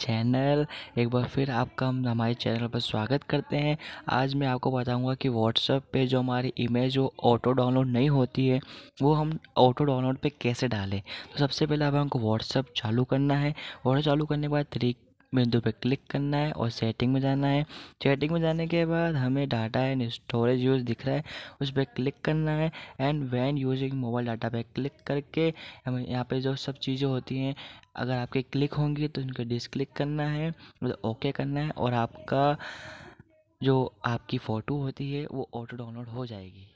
channel एक बार फिर आपका हम हमारे चैनल पर स्वागत करते हैं आज मैं आपको बताऊंगा कि व्हाट्सअप पे जो हमारी इमेज वो ऑटो डाउनलोड नहीं होती है वो हम ऑटो डाउनलोड पे कैसे डालें तो सबसे पहले आप हमको व्हाट्सअप चालू करना है व्हाट्सअप चालू करने के बाद थ्री बिंदु पर क्लिक करना है और सेटिंग में जाना है सेटिंग में जाने के बाद हमें डाटा एंड स्टोरेज यूज दिख रहा है उस पर क्लिक करना है and when using mobile data पर क्लिक करके हमें यहाँ पे जो सब चीज़ें होती हैं अगर आपके क्लिक होंगी तो उनको डिसक्लिक करना है मतलब ओके करना है और आपका जो आपकी फ़ोटो होती है वो ऑटो डाउनलोड हो जाएगी